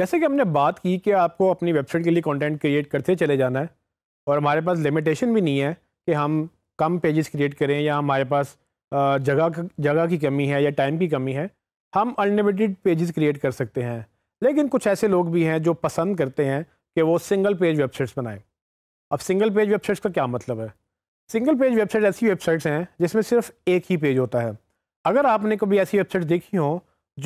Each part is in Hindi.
जैसे कि हमने बात की कि आपको अपनी वेबसाइट के लिए कंटेंट क्रिएट करते चले जाना है और हमारे पास लिमिटेशन भी नहीं है कि हम कम पेजेस क्रिएट करें या हमारे पास जगह जगह की कमी है या टाइम की कमी है हम अनलिमिटेड पेजेस क्रिएट कर सकते हैं लेकिन कुछ ऐसे लोग भी हैं जो पसंद करते हैं कि वो सिंगल पेज वेबसाइट्स बनाएँ अब सिंगल पेज वेबसाइट्स का क्या मतलब है सिंगल पेज वेबसाइट ऐसी वेबसाइट्स हैं जिसमें सिर्फ एक ही पेज होता है अगर आपने कभी ऐसी वेबसाइट देखी हो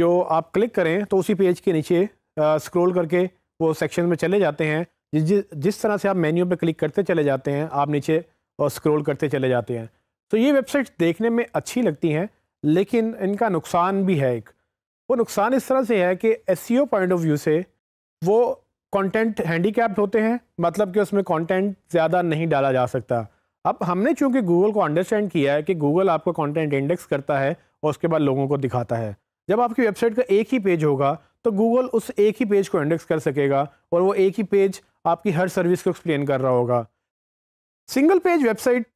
जो आप क्लिक करें तो उसी पेज के नीचे स्क्रॉल करके वो सेक्शन में चले जाते हैं जिस जिस तरह से आप मेन्यू पे क्लिक करते चले जाते हैं आप नीचे और स्क्रॉल करते चले जाते हैं तो ये वेबसाइट देखने में अच्छी लगती हैं लेकिन इनका नुकसान भी है एक वो नुकसान इस तरह से है कि एस पॉइंट ऑफ व्यू से वो कंटेंट हैंडी होते हैं मतलब कि उसमें कंटेंट ज़्यादा नहीं डाला जा सकता अब हमने चूंकि गूगल को अंडरस्टैंड किया है कि गूगल आपको कंटेंट इंडेक्स करता है और उसके बाद लोगों को दिखाता है जब आपकी वेबसाइट का एक ही पेज होगा तो गूगल उस एक ही पेज को इंडेक्स कर सकेगा और वो एक ही पेज आपकी हर सर्विस को एक्सप्लेन कर रहा होगा सिंगल पेज वेबसाइट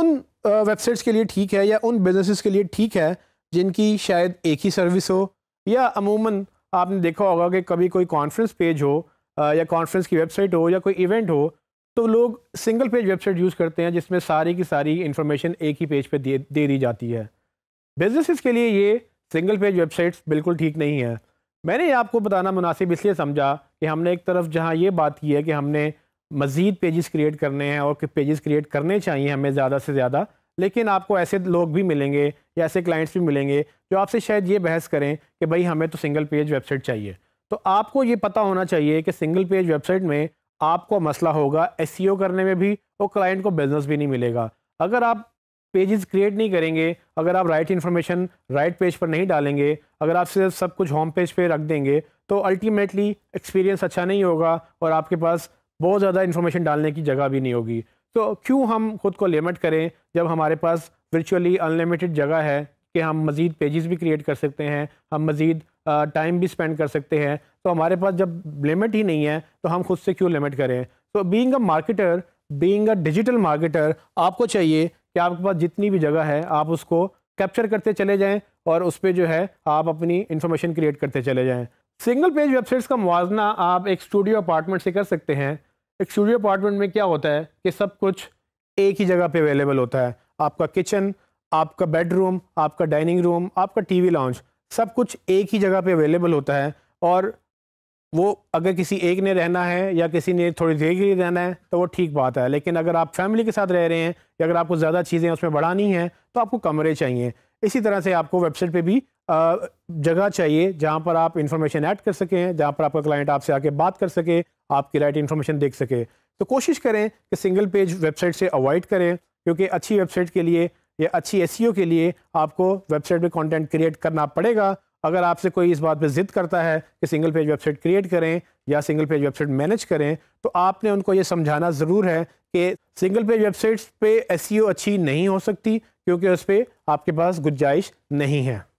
उन वेबसाइट्स के लिए ठीक है या उन बिजनेसेस के लिए ठीक है जिनकी शायद एक ही सर्विस हो या अमूमन आपने देखा होगा कि कभी कोई कॉन्फ्रेंस पेज हो या कॉन्फ्रेंस की वेबसाइट हो या कोई इवेंट हो तो लोग सिंगल पेज वेबसाइट यूज़ करते हैं जिसमें सारी की सारी इन्फॉर्मेशन एक ही पेज पे दे दे दी जाती है बिजनेसिस के लिए ये सिंगल पेज वेबसाइट्स बिल्कुल ठीक नहीं है मैंने आपको बताना मुनासिब इसलिए समझा कि हमने एक तरफ जहाँ ये बात की है कि हमने मज़ीद पेजेस क्रिएट करने हैं और पेजेस क्रिएट करने चाहिए हमें ज़्यादा से ज़्यादा लेकिन आपको ऐसे लोग भी मिलेंगे या ऐसे क्लाइंट्स भी मिलेंगे जो आपसे शायद ये बहस करें कि भाई हमें तो सिंगल पेज वेबसाइट चाहिए तो आपको ये पता होना चाहिए कि सिंगल पेज वेबसाइट में आपको मसला होगा एस e करने में भी और क्लाइंट को बिज़नेस भी नहीं मिलेगा अगर आप पेजेस क्रिएट नहीं करेंगे अगर आप राइट इन्फॉर्मेशन राइट पेज पर नहीं डालेंगे अगर आप सिर्फ सब कुछ होम पेज पे रख देंगे तो अल्टीमेटली एक्सपीरियंस अच्छा नहीं होगा और आपके पास बहुत ज़्यादा इन्फॉर्मेशन डालने की जगह भी नहीं होगी तो क्यों हम खुद को लिमिट करें जब हमारे पास वर्चुअली अनलिमिटेड जगह है कि हम मज़ीद पेजेस भी क्रिएट कर सकते हैं हम मज़ीद टाइम भी स्पेंड कर सकते हैं तो हमारे पास जब लिमिट ही नहीं है तो हम खुद से क्यों लिमिट करें तो being a marketer being a digital marketer आपको चाहिए कि आपके पास जितनी भी जगह है आप उसको कैप्चर करते चले जाएँ और उस पर जो है आप अपनी इन्फॉर्मेशन क्रिएट करते चले जाएँ सिंगल पेज वेबसाइट्स का मुवजना आप एक स्टूडियो अपार्टमेंट से कर सकते हैं एक स्टूडियो अपार्टमेंट में क्या होता है कि सब कुछ एक ही जगह पे अवेलेबल होता है आपका किचन आपका बेडरूम आपका डाइनिंग रूम आपका टीवी लाउंज सब कुछ एक ही जगह पे अवेलेबल होता है और वो अगर किसी एक ने रहना है या किसी ने थोड़ी देर के लिए रहना है तो वो ठीक बात है लेकिन अगर आप फैमिली के साथ रह रहे हैं या अगर आपको ज़्यादा चीज़ें उसमें बढ़ानी हैं तो आपको कमरे चाहिए इसी तरह से आपको वेबसाइट पे भी जगह चाहिए जहाँ पर आप इन्फॉर्मेशन ऐड कर सकें जहाँ पर आपका क्लाइंट आपसे आके बात कर सके आपकी राइट इन्फॉर्मेशन देख सके तो कोशिश करें कि सिंगल पेज वेबसाइट से अवॉइड करें क्योंकि अच्छी वेबसाइट के लिए या अच्छी एस e के लिए आपको वेबसाइट पर कॉन्टेंट क्रिएट करना पड़ेगा अगर आपसे कोई इस बात पर ज़िद करता है कि सिंगल पेज वेबसाइट क्रिएट करें या सिंगल पेज वेबसाइट मैनेज करें तो आपने उनको ये समझाना ज़रूर है कि सिंगल पेज वेबसाइट्स पे एस e अच्छी नहीं हो सकती क्योंकि उस पर आपके पास गुंजाइश नहीं है